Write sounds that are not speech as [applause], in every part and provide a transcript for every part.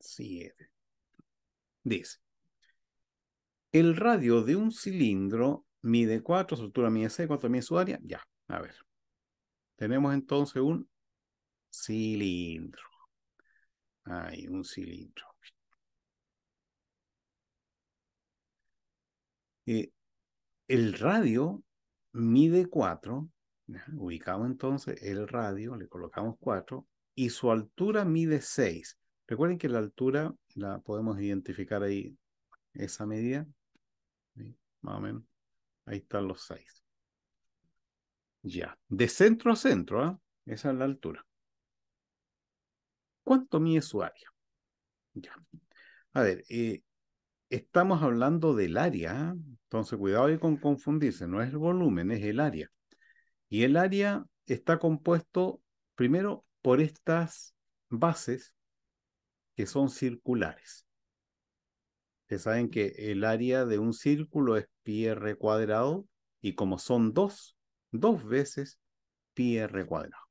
7. Dice, el radio de un cilindro mide 4, su altura mide 6, 4 mide su área. Ya, a ver. Tenemos entonces un cilindro. ahí, un cilindro. Eh, el radio mide 4, ubicamos entonces el radio, le colocamos 4, y su altura mide 6. Recuerden que la altura la podemos identificar ahí, esa medida, más o menos. Ahí están los seis. Ya, de centro a centro, ¿ah? esa es la altura. ¿Cuánto mide su área? Ya. A ver, eh, estamos hablando del área, ¿ah? entonces cuidado ahí con confundirse, no es el volumen, es el área. Y el área está compuesto primero por estas bases que son circulares. Ustedes saben que el área de un círculo es pi r cuadrado y como son dos, dos veces pi r cuadrado.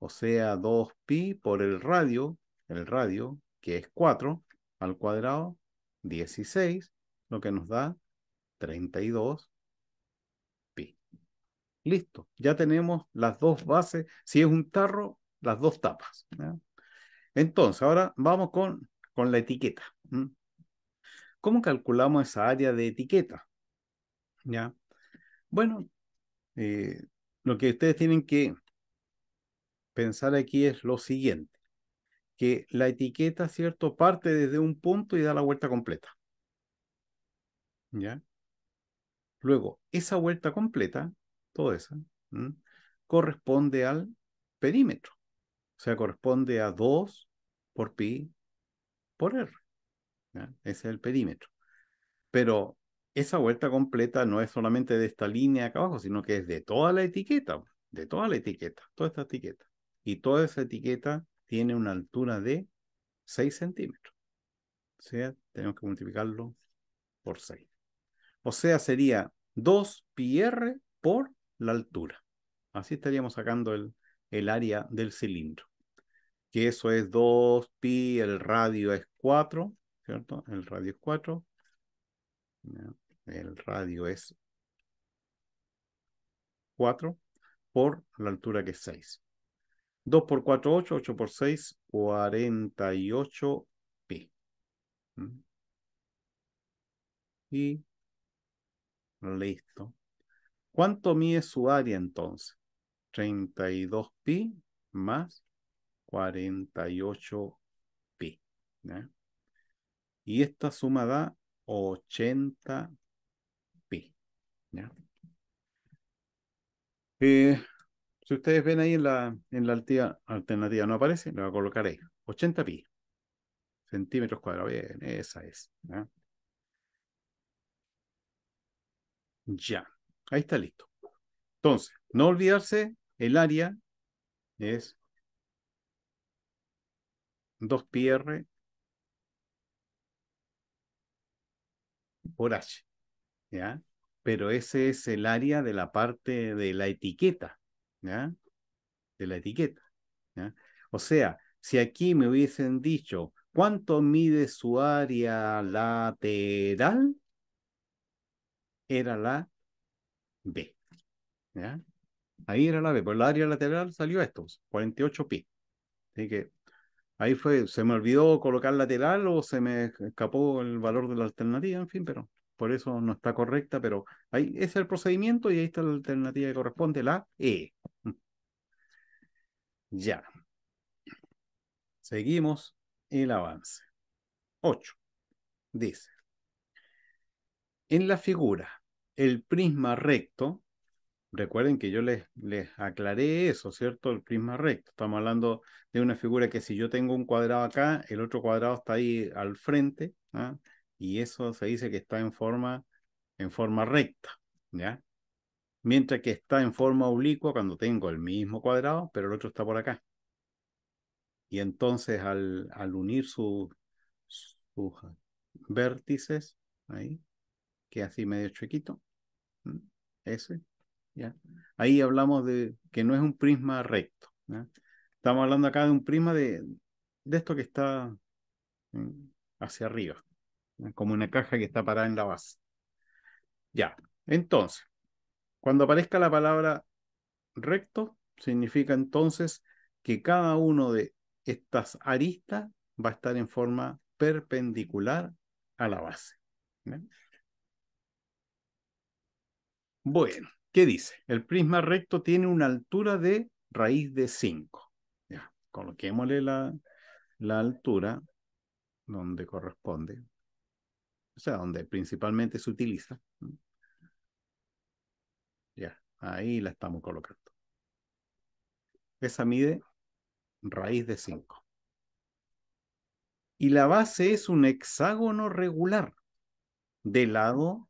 O sea, 2pi por el radio, el radio que es 4 al cuadrado, 16, lo que nos da 32 pi. Listo, ya tenemos las dos bases, si es un tarro, las dos tapas. Entonces, ahora vamos con, con la etiqueta. ¿Cómo calculamos esa área de etiqueta? ¿Ya? Bueno, eh, lo que ustedes tienen que pensar aquí es lo siguiente, que la etiqueta, ¿cierto? Parte desde un punto y da la vuelta completa. ¿Ya? Luego, esa vuelta completa, toda esa, corresponde al perímetro sea, corresponde a 2 por pi por r. Ese es el perímetro. Pero esa vuelta completa no es solamente de esta línea acá abajo, sino que es de toda la etiqueta, de toda la etiqueta, toda esta etiqueta. Y toda esa etiqueta tiene una altura de 6 centímetros. O sea, tenemos que multiplicarlo por 6. O sea, sería 2 pi r por la altura. Así estaríamos sacando el, el área del cilindro que eso es 2pi, el radio es 4, ¿cierto? El radio es 4. El radio es 4 por la altura que es 6. 2 por 4, 8, 8 por 6, 48 pi. Y listo. ¿Cuánto mide su área entonces? 32 pi más 48 pi. Y esta suma da 80 pi. Eh, si ustedes ven ahí en la, en la alternativa no aparece, colocar colocaré 80 pi, centímetros cuadrados. Bien, esa es. ya, ahí está listo. Entonces, no olvidarse, el área es 2 r por H. ¿Ya? Pero ese es el área de la parte de la etiqueta. ¿Ya? De la etiqueta. ¿ya? O sea, si aquí me hubiesen dicho cuánto mide su área lateral, era la B. ¿ya? Ahí era la B, por el área lateral salió esto, 48 pi. Así que Ahí fue, se me olvidó colocar lateral o se me escapó el valor de la alternativa, en fin, pero por eso no está correcta, pero ahí es el procedimiento y ahí está la alternativa que corresponde, la E. Ya. Seguimos el avance. 8. Dice, en la figura, el prisma recto Recuerden que yo les, les aclaré eso, ¿cierto? El prisma recto. Estamos hablando de una figura que si yo tengo un cuadrado acá, el otro cuadrado está ahí al frente, ¿ah? y eso se dice que está en forma, en forma recta, ¿ya? Mientras que está en forma oblicua cuando tengo el mismo cuadrado, pero el otro está por acá. Y entonces al, al unir sus vértices, ahí, que así medio chiquito, ese, Ahí hablamos de que no es un prisma recto. Estamos hablando acá de un prisma de, esto que está mm, hacia arriba, como una caja que está parada en la base. Ya, entonces, cuando aparezca la palabra recto, significa entonces que cada uno de estas aristas va a estar en forma perpendicular a la base. Bueno, ¿Qué dice? El prisma recto tiene una altura de raíz de 5. Ya, coloquémosle la, la altura donde corresponde, o sea, donde principalmente se utiliza. Ya, ahí la estamos colocando. Esa mide raíz de 5. Y la base es un hexágono regular de lado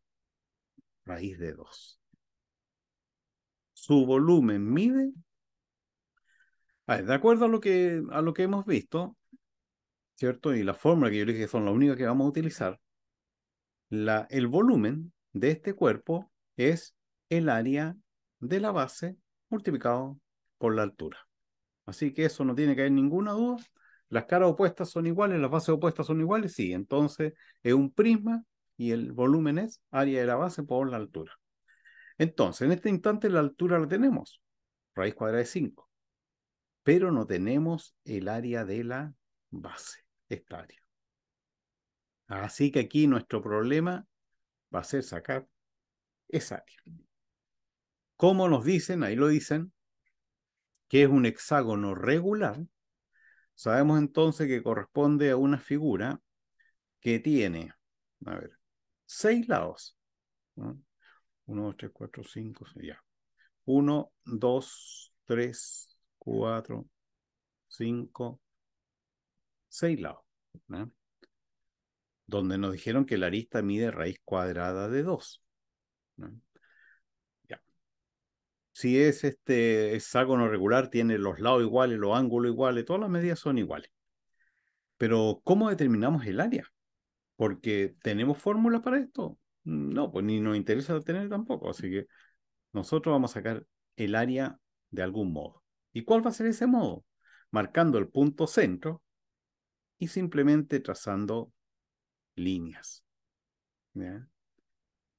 raíz de 2 su volumen mide. de acuerdo a lo, que, a lo que hemos visto, ¿cierto? Y la fórmula que yo dije son la única que vamos a utilizar. La, el volumen de este cuerpo es el área de la base multiplicado por la altura. Así que eso no tiene que haber ninguna duda. Las caras opuestas son iguales, las bases opuestas son iguales, sí. Entonces es un prisma y el volumen es área de la base por la altura. Entonces, en este instante la altura la tenemos, raíz cuadrada de 5, pero no tenemos el área de la base, esta área. Así que aquí nuestro problema va a ser sacar esa área. ¿Cómo nos dicen? Ahí lo dicen, que es un hexágono regular. Sabemos entonces que corresponde a una figura que tiene, a ver, seis lados. 1, 2, 3, 4, 5, ya. 1, 2, 3, 4, 5, 6 lados. Donde nos dijeron que la arista mide raíz cuadrada de 2. Si es este hexágono regular, tiene los lados iguales, los ángulos iguales, todas las medidas son iguales. Pero, ¿cómo determinamos el área? Porque tenemos fórmula para esto. No, pues ni nos interesa tener tampoco. Así que nosotros vamos a sacar el área de algún modo. ¿Y cuál va a ser ese modo? Marcando el punto centro y simplemente trazando líneas.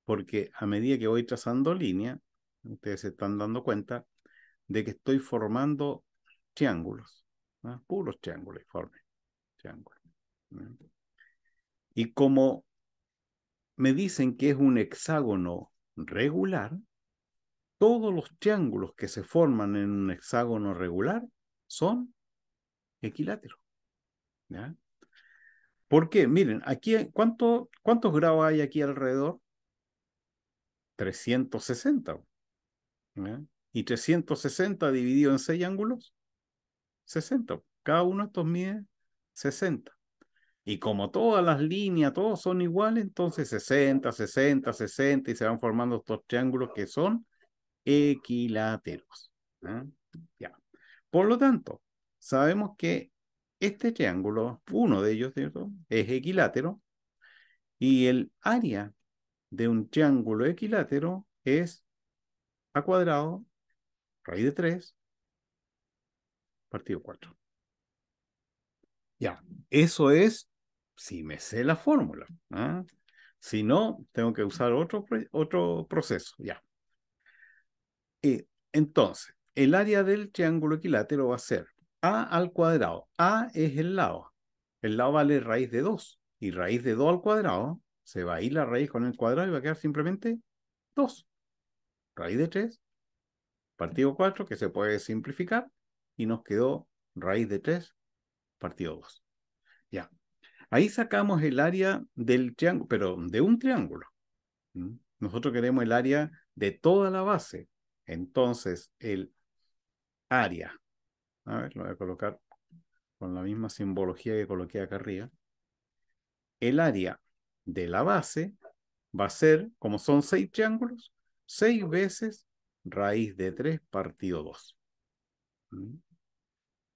Porque a medida que voy trazando línea, ustedes se están dando cuenta de que estoy formando triángulos, puros triángulos, triángulos. Y como me dicen que es un hexágono regular, todos los triángulos que se forman en un hexágono regular son equiláteros. ¿Por qué? Miren, aquí, ¿cuánto, ¿cuántos grados hay aquí alrededor? 360. Y 360 dividido en 6 ángulos, 60. Cada uno de estos mide 60. Y como todas las líneas, todos son iguales, entonces 60, 60, 60 y se van formando estos triángulos que son equiláteros. ¿eh? Ya. Por lo tanto, sabemos que este triángulo, uno de ellos, ¿cierto? Es equilátero y el área de un triángulo equilátero es a cuadrado raíz de 3 partido 4. Ya, eso es si me sé la fórmula. ¿ah? Si no, tengo que usar otro, otro proceso. Ya. Eh, entonces, el área del triángulo equilátero va a ser a al cuadrado. a es el lado. El lado vale raíz de 2. Y raíz de 2 al cuadrado, se va a ir la raíz con el cuadrado y va a quedar simplemente 2. Raíz de 3, partido 4, que se puede simplificar, y nos quedó raíz de 3, partido 2. Ahí sacamos el área del triángulo, pero de un triángulo. Nosotros queremos el área de toda la base. Entonces, el área, a ver, lo voy a colocar con la misma simbología que coloqué acá arriba. El área de la base va a ser, como son seis triángulos, seis veces raíz de 3 partido 2.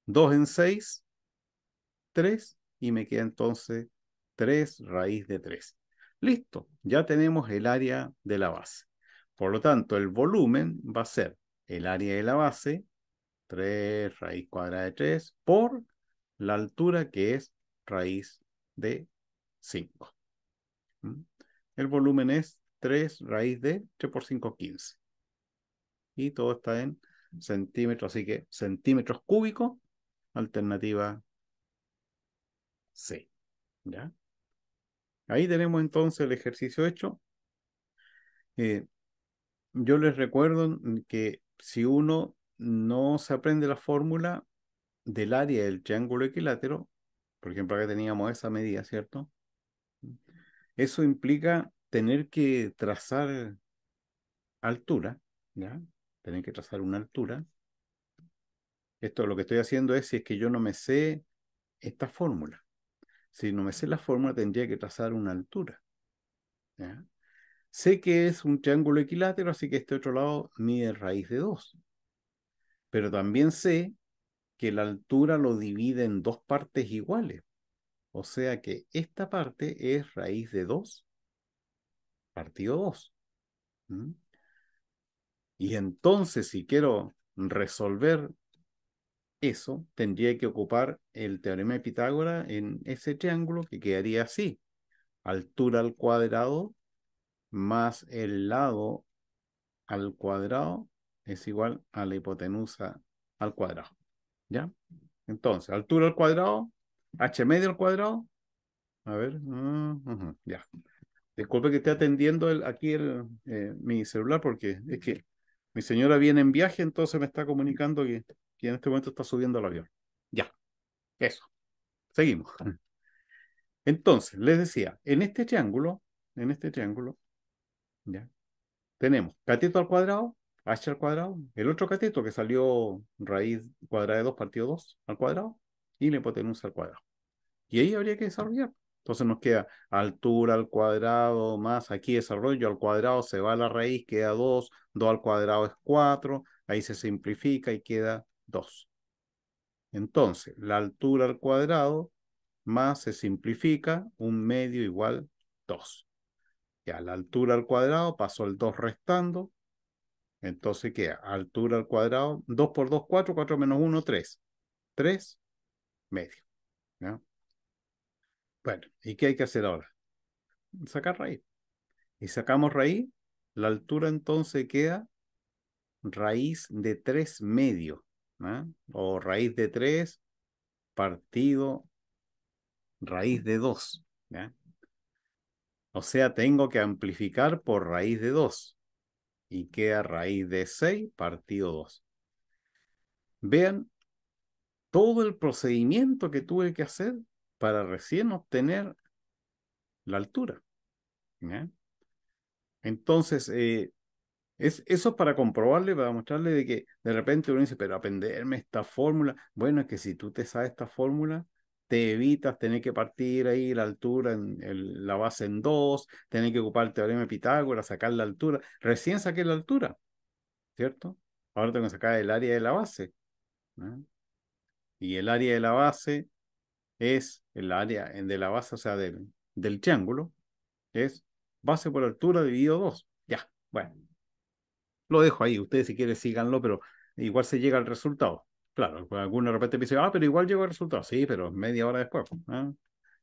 2 en 6, 3 y me queda entonces 3 raíz de 3. Listo, ya tenemos el área de la base. Por lo tanto, el volumen va a ser el área de la base, 3 raíz cuadrada de 3, por la altura que es raíz de 5. ¿Mm? El volumen es 3 raíz de 3 por 5, 15. Y todo está en centímetros, así que centímetros cúbicos, alternativa C. ¿Ya? Ahí tenemos entonces el ejercicio hecho. Eh, yo les recuerdo que si uno no se aprende la fórmula del área del triángulo equilátero, por ejemplo, acá teníamos esa medida, ¿cierto? Eso implica tener que trazar altura, ¿ya? Tener que trazar una altura. Esto lo que estoy haciendo es si es que yo no me sé esta fórmula. Si no me sé la fórmula, tendría que trazar una altura. Sé que es un triángulo equilátero, así que este otro lado mide raíz de 2. Pero también sé que la altura lo divide en dos partes iguales. O sea que esta parte es raíz de 2 partido 2. Y entonces, si quiero resolver eso tendría que ocupar el teorema de Pitágoras en ese triángulo que quedaría así. Altura al cuadrado más el lado al cuadrado es igual a la hipotenusa al cuadrado. ¿Ya? Entonces, altura al cuadrado, h medio al cuadrado. A ver, mm, ya. Disculpe que esté atendiendo aquí eh, mi celular porque es que mi señora viene en viaje, entonces me está comunicando que y en este momento está subiendo el avión. Ya, eso. Seguimos. [laughs] Entonces, les decía, en este triángulo, en este triángulo, ya, tenemos cateto al cuadrado, h al cuadrado, el otro cateto que salió raíz cuadrada de 2 partido 2 al cuadrado y la hipotenusa al cuadrado. Y ahí habría que desarrollar. Entonces nos queda altura al cuadrado más aquí desarrollo al cuadrado, se va a la raíz, queda 2, 2 al cuadrado es 4, ahí se simplifica y queda 2. Entonces, la altura al cuadrado más se simplifica, un medio igual 2. Ya, la altura al cuadrado pasó el 2 restando, entonces queda altura al cuadrado, 2 por 2, 4, 4 menos 1, 3. 3, medio. ¿ya? Bueno, ¿y qué hay que hacer ahora? Sacar raíz. Y sacamos raíz, la altura entonces queda raíz de 3 medios, o raíz de 3 partido raíz de 2. O sea, tengo que amplificar por raíz de 2 y queda raíz de 6 partido 2. Vean todo el procedimiento que tuve que hacer para recién obtener la altura. Entonces, eh, es, eso es para comprobarle, para mostrarle de que de repente uno dice, pero aprenderme esta fórmula. Bueno, es que si tú te sabes esta fórmula, te evitas tener que partir ahí la altura, en la base en dos, tener que ocupar el teorema de Pitágoras, sacar la altura. Recién saqué la altura, ¿cierto? Ahora tengo que sacar el área de la base. Y el área de la base es el área de la base, o sea, del, del triángulo, es base por altura dividido 2. Ya, bueno lo dejo ahí, ustedes si quieren síganlo, pero igual se llega al resultado. Claro, pues, alguno de repente me dice, ah, pero igual llegó al resultado. Sí, pero media hora después. Pues, ¿ah?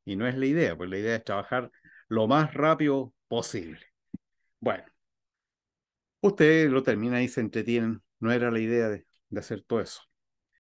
Y no es la idea, pues la idea es trabajar lo más rápido posible. Bueno, ustedes lo terminan y se entretienen. No era la idea de hacer todo eso.